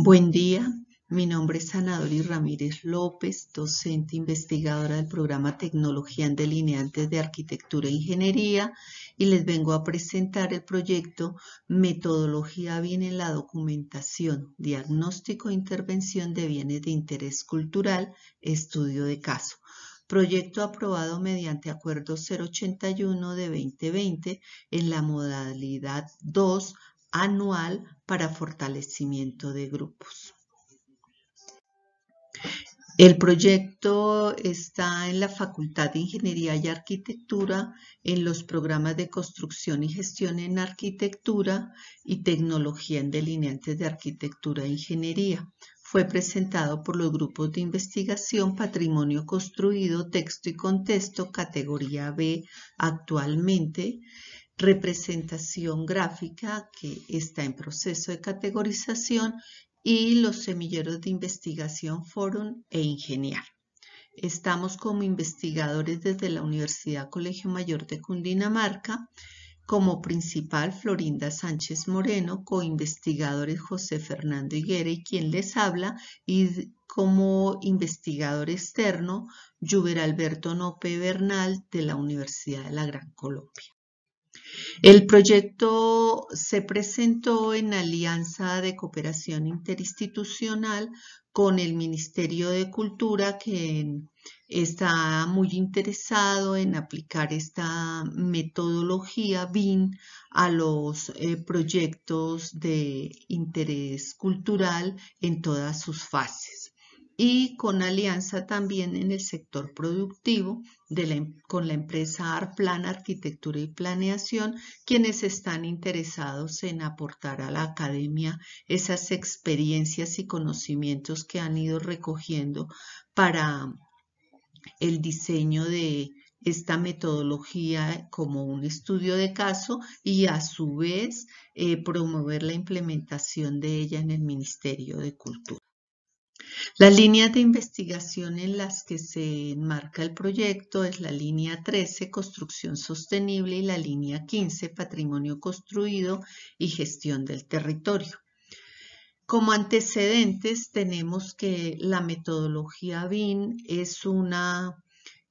Buen día, mi nombre es Anadori Ramírez López, docente investigadora del programa Tecnología en Delineantes de Arquitectura e Ingeniería y les vengo a presentar el proyecto Metodología Bien en la Documentación, Diagnóstico e Intervención de Bienes de Interés Cultural, Estudio de Caso. Proyecto aprobado mediante Acuerdo 081 de 2020 en la modalidad 2 anual para fortalecimiento de grupos. El proyecto está en la Facultad de Ingeniería y Arquitectura, en los programas de construcción y gestión en arquitectura y tecnología en delineantes de arquitectura e ingeniería. Fue presentado por los grupos de investigación Patrimonio Construido, Texto y Contexto, categoría B actualmente, representación gráfica que está en proceso de categorización y los semilleros de investigación Forum e Ingeniar. Estamos como investigadores desde la Universidad Colegio Mayor de Cundinamarca, como principal Florinda Sánchez Moreno, co-investigadores José Fernando Higuera y quien les habla, y como investigador externo, Juber Alberto Nope Bernal de la Universidad de la Gran Colombia. El proyecto se presentó en alianza de cooperación interinstitucional con el Ministerio de Cultura que está muy interesado en aplicar esta metodología BIN a los eh, proyectos de interés cultural en todas sus fases y con alianza también en el sector productivo em-, con la empresa Arplan Arquitectura y Planeación, quienes están interesados en aportar a la academia esas experiencias y conocimientos que han ido recogiendo para um, el diseño de esta metodología como un estudio de caso y a su vez eh, promover la implementación de ella en el Ministerio de Cultura. Las líneas de investigación en las que se enmarca el proyecto es la línea 13, construcción sostenible, y la línea 15, patrimonio construido y gestión del territorio. Como antecedentes tenemos que la metodología BIN es una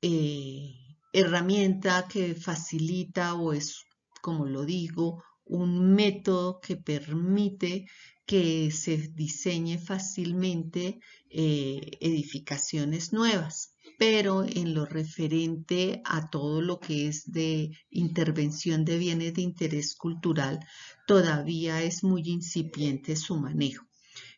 eh, herramienta que facilita o es, como lo digo, un método que permite que se diseñe fácilmente eh, edificaciones nuevas, pero en lo referente a todo lo que es de intervención de bienes de interés cultural, todavía es muy incipiente su manejo.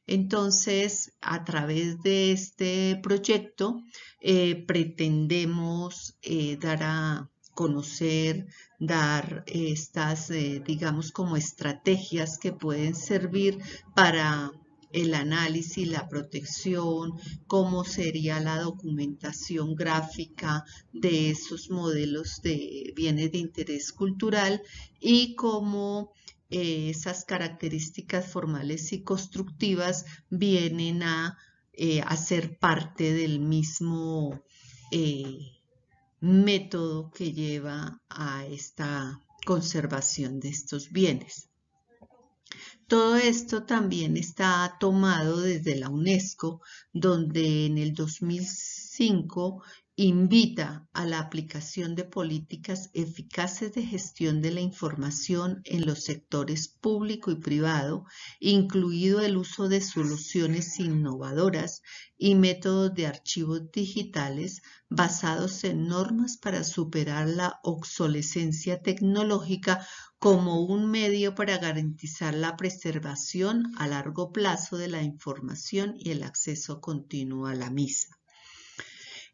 Entonces, a través de este proyecto, eh, pretendemos eh, dar a conocer, dar eh, estas, eh, digamos, como estrategias que pueden servir para el análisis, la protección, cómo sería la documentación gráfica de esos modelos de bienes de interés cultural y cómo eh, esas características formales y constructivas vienen a, hacer ser parte del mismo método que lleva a esta conservación de estos bienes. Todo esto también está tomado desde la UNESCO, donde en el 2005 invita a la aplicación de políticas eficaces de gestión de la información en los sectores público y privado, incluido el uso de soluciones innovadoras y métodos de archivos digitales basados en normas para superar la obsolescencia tecnológica como un medio para garantizar la preservación a largo plazo de la información y el acceso continuo a la misma.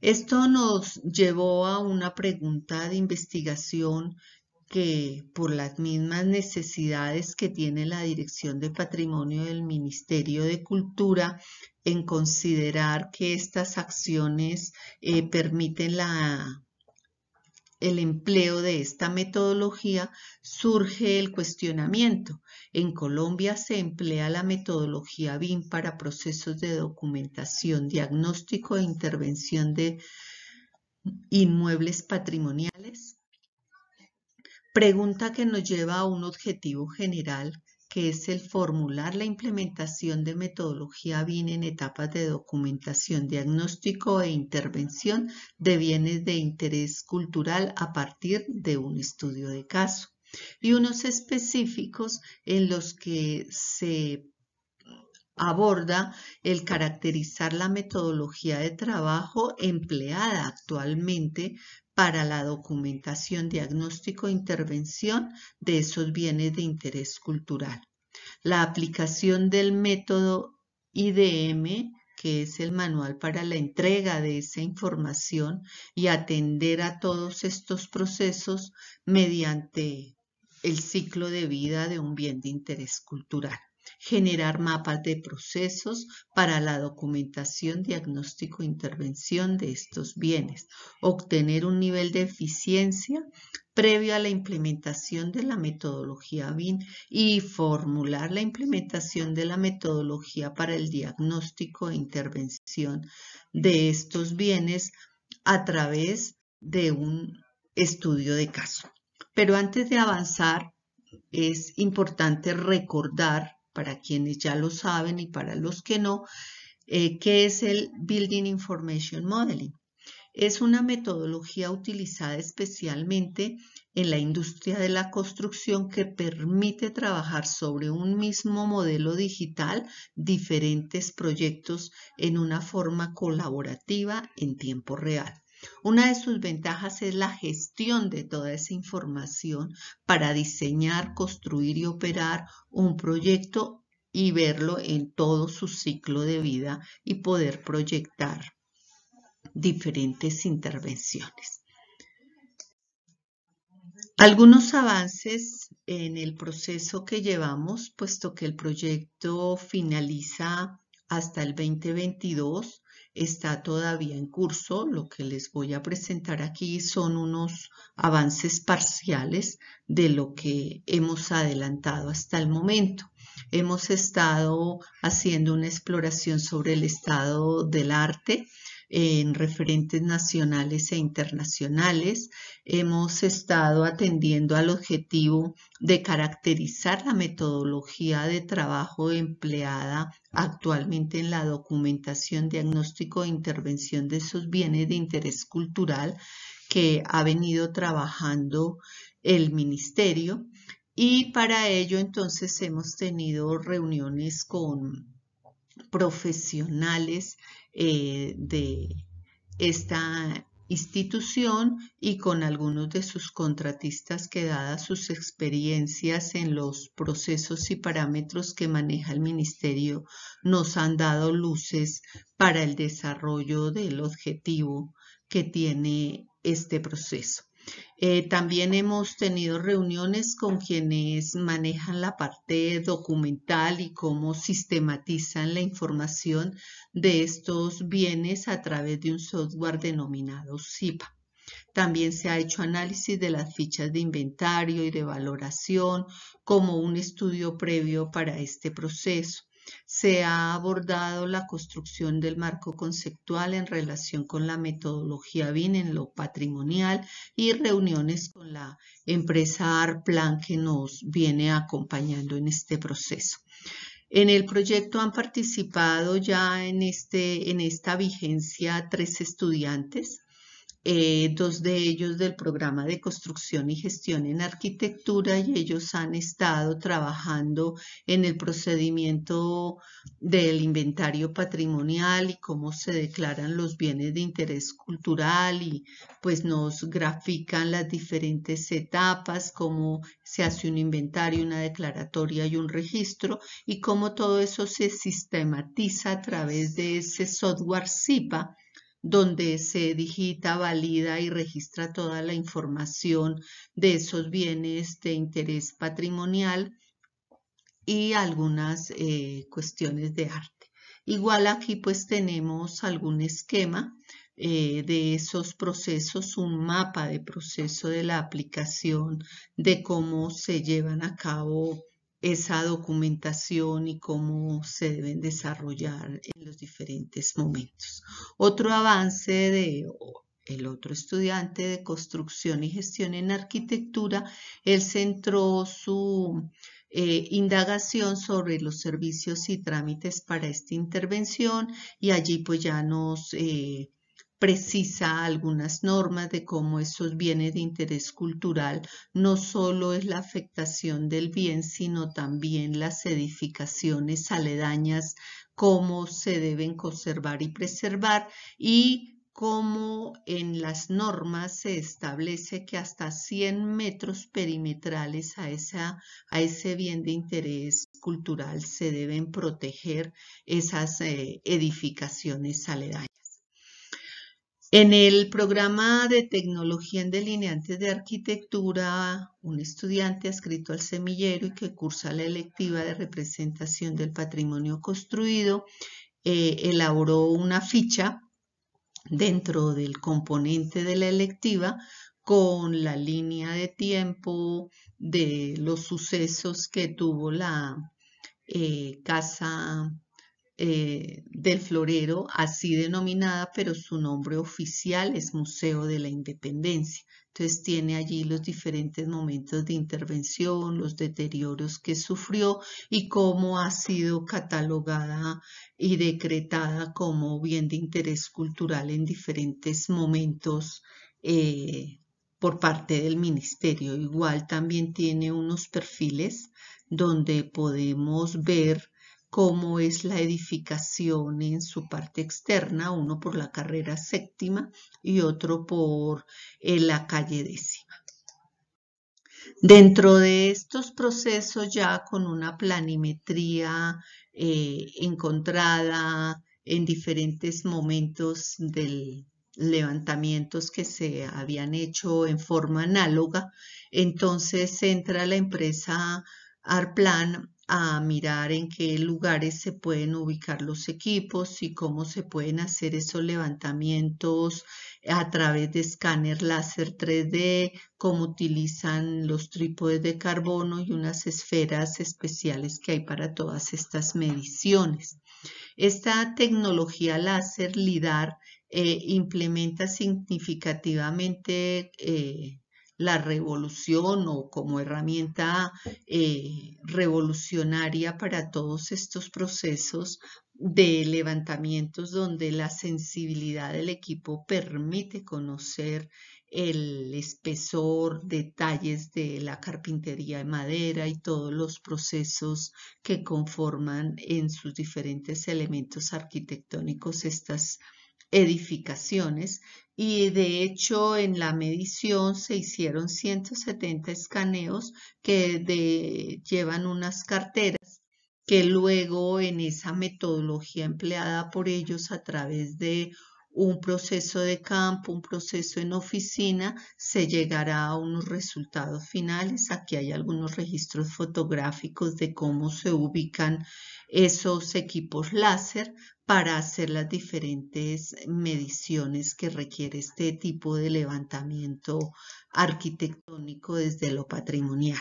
Esto nos llevó a una pregunta de investigación que por las mismas necesidades que tiene la Dirección de Patrimonio del Ministerio de Cultura en considerar que estas acciones eh, permiten la el empleo de esta metodología surge el cuestionamiento. En Colombia se emplea la metodología BIM para procesos de documentación, diagnóstico e intervención de inmuebles patrimoniales. Pregunta que nos lleva a un objetivo general que es el formular la implementación de metodología bien en etapas de documentación, diagnóstico e intervención de bienes de interés cultural a partir de un estudio de caso y unos específicos en los que se aborda el caracterizar la metodología de trabajo empleada actualmente para la documentación, diagnóstico e intervención de esos bienes de interés cultural. La aplicación del método IDM, que es el manual para la entrega de esa información y atender a todos estos procesos mediante el ciclo de vida de un bien de interés cultural generar mapas de procesos para la documentación, diagnóstico e intervención de estos bienes, obtener un nivel de eficiencia previo a la implementación de la metodología BIN y formular la implementación de la metodología para el diagnóstico e intervención de estos bienes a través de un estudio de caso. Pero antes de avanzar, es importante recordar para quienes ya lo saben y para los que no, eh, ¿qué es el Building Information Modeling? Es una metodología utilizada especialmente en la industria de la construcción que permite trabajar sobre un mismo modelo digital diferentes proyectos en una forma colaborativa en tiempo real. Una de sus ventajas es la gestión de toda esa información para diseñar, construir y operar un proyecto y verlo en todo su ciclo de vida y poder proyectar diferentes intervenciones. Algunos avances en el proceso que llevamos, puesto que el proyecto finaliza hasta el 2022, está todavía en curso. Lo que les voy a presentar aquí son unos avances parciales de lo que hemos adelantado hasta el momento. Hemos estado haciendo una exploración sobre el estado del arte, en referentes nacionales e internacionales. Hemos estado atendiendo al objetivo de caracterizar la metodología de trabajo empleada actualmente en la documentación, diagnóstico e intervención de esos bienes de interés cultural que ha venido trabajando el ministerio. Y para ello entonces hemos tenido reuniones con profesionales eh, de esta institución y con algunos de sus contratistas que dadas sus experiencias en los procesos y parámetros que maneja el ministerio nos han dado luces para el desarrollo del objetivo que tiene este proceso. Eh, también hemos tenido reuniones con quienes manejan la parte documental y cómo sistematizan la información de estos bienes a través de un software denominado SIPA. También se ha hecho análisis de las fichas de inventario y de valoración como un estudio previo para este proceso. Se ha abordado la construcción del marco conceptual en relación con la metodología BIN en lo patrimonial y reuniones con la empresa ARPLAN que nos viene acompañando en este proceso. En el proyecto han participado ya en, este, en esta vigencia tres estudiantes, eh, dos de ellos del programa de construcción y gestión en arquitectura y ellos han estado trabajando en el procedimiento del inventario patrimonial y cómo se declaran los bienes de interés cultural y pues nos grafican las diferentes etapas, cómo se hace un inventario, una declaratoria y un registro y cómo todo eso se sistematiza a través de ese software SIPA donde se digita, valida y registra toda la información de esos bienes de interés patrimonial y algunas eh, cuestiones de arte. Igual aquí pues tenemos algún esquema eh, de esos procesos, un mapa de proceso de la aplicación de cómo se llevan a cabo esa documentación y cómo se deben desarrollar en los diferentes momentos. Otro avance de el otro estudiante de construcción y gestión en arquitectura, él centró su eh, indagación sobre los servicios y trámites para esta intervención y allí pues ya nos eh, precisa algunas normas de cómo esos bienes de interés cultural no solo es la afectación del bien, sino también las edificaciones aledañas, cómo se deben conservar y preservar y cómo en las normas se establece que hasta 100 metros perimetrales a, a ese bien de interés cultural se deben proteger esas eh, edificaciones aledañas. En el programa de tecnología en delineantes de arquitectura, un estudiante adscrito al semillero y que cursa la electiva de representación del patrimonio construido eh, elaboró una ficha dentro del componente de la electiva con la línea de tiempo de los sucesos que tuvo la eh, casa eh, del florero, así denominada, pero su nombre oficial es Museo de la Independencia. Entonces tiene allí los diferentes momentos de intervención, los deterioros que sufrió y cómo ha sido catalogada y decretada como bien de interés cultural en diferentes momentos eh, por parte del ministerio. Igual también tiene unos perfiles donde podemos ver cómo es la edificación en su parte externa, uno por la carrera séptima y otro por eh, la calle décima. Dentro de estos procesos ya con una planimetría eh, encontrada en diferentes momentos del, levantamientos que se habían hecho en forma análoga. Entonces entra la empresa Arplan a mirar en qué lugares se pueden ubicar los equipos y cómo se pueden hacer esos levantamientos a través de escáner láser 3D, cómo utilizan los trípodes de carbono y unas esferas especiales que hay para todas estas mediciones. Esta tecnología láser LIDAR eh, implementa significativamente eh, la revolución o como herramienta eh, revolucionaria para todos estos procesos de levantamientos donde la sensibilidad del equipo permite conocer el espesor, detalles de la carpintería de madera y todos los procesos que conforman en sus diferentes elementos arquitectónicos estas edificaciones y de hecho en la medición se hicieron 170 escaneos que de, llevan unas carteras que luego en esa metodología empleada por ellos a través de un proceso de campo, un proceso en oficina, se llegará a unos resultados finales. Aquí hay algunos registros fotográficos de cómo se ubican esos equipos láser para hacer las diferentes mediciones que requiere este tipo de levantamiento arquitectónico desde lo patrimonial.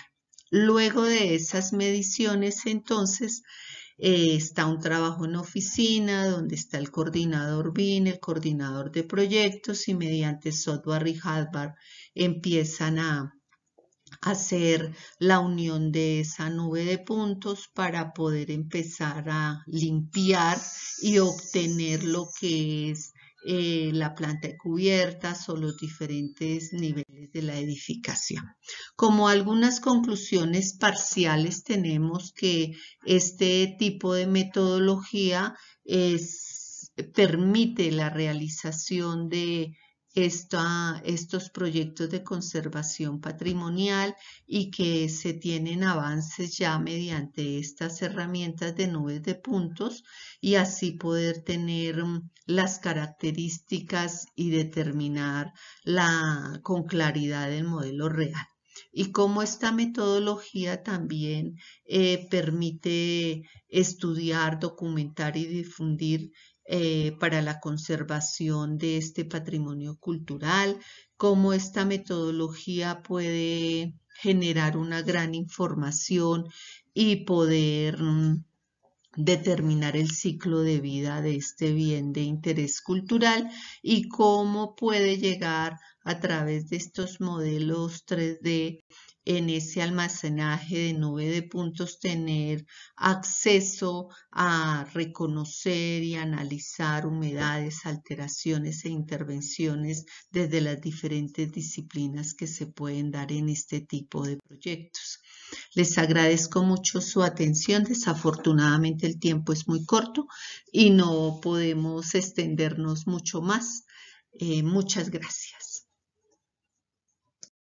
Luego de esas mediciones, entonces, eh, está un trabajo en oficina donde está el coordinador BIN, el coordinador de proyectos y mediante software y hardware empiezan a, hacer la unión de esa nube de puntos para poder empezar a limpiar y obtener lo que es eh, la planta de cubiertas o los diferentes niveles de la edificación. Como algunas conclusiones parciales tenemos que este tipo de metodología permite la realización de estos proyectos de conservación patrimonial y que se tienen avances ya mediante estas herramientas de nubes de puntos y así poder tener mm, las características y determinar la, con claridad el modelo real. Y cómo esta metodología también eh, permite estudiar, documentar y difundir eh, para la conservación de este patrimonio cultural, cómo esta metodología puede generar una gran información y poder mm, determinar el ciclo de vida de este bien de interés cultural y cómo puede llegar a través de estos modelos 3D en ese almacenaje de nube de puntos tener acceso a reconocer y analizar humedades, alteraciones e intervenciones desde las diferentes disciplinas que se pueden dar en este tipo de proyectos. Les agradezco mucho su atención. Desafortunadamente el tiempo es muy corto y no podemos extendernos mucho más. Eh, muchas gracias.